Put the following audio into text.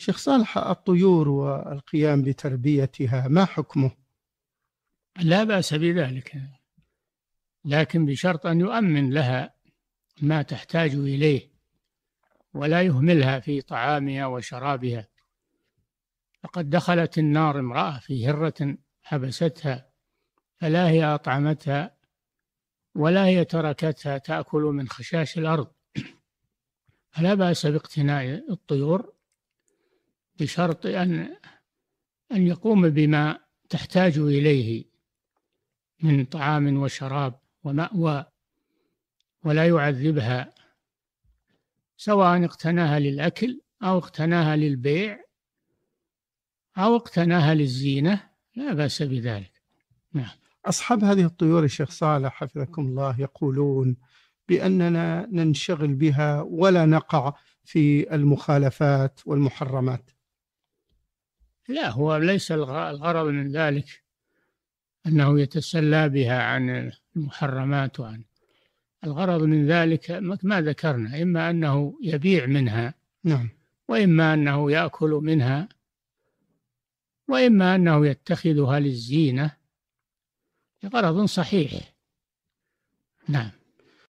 شيخ صالح الطيور والقيام بتربيتها ما حكمه لا باس بذلك لكن بشرط ان يؤمن لها ما تحتاج اليه ولا يهملها في طعامها وشرابها فقد دخلت النار امراه في هره حبستها فلا هي اطعمتها ولا هي تركتها تاكل من خشاش الارض فلا باس باقتناء الطيور بشرط أن أن يقوم بما تحتاج إليه من طعام وشراب ومأوى ولا يعذبها سواء اقتناها للأكل أو اقتناها للبيع أو اقتناها للزينة لا بأس بذلك نعم أصحاب هذه الطيور الشيخ صالح حفظكم الله يقولون بأننا ننشغل بها ولا نقع في المخالفات والمحرمات لا هو ليس الغرض من ذلك أنه يتسلى بها عن المحرمات وعن الغرض من ذلك ما ذكرنا إما أنه يبيع منها نعم وإما أنه يأكل منها وإما أنه يتخذها للزينة لغرض صحيح نعم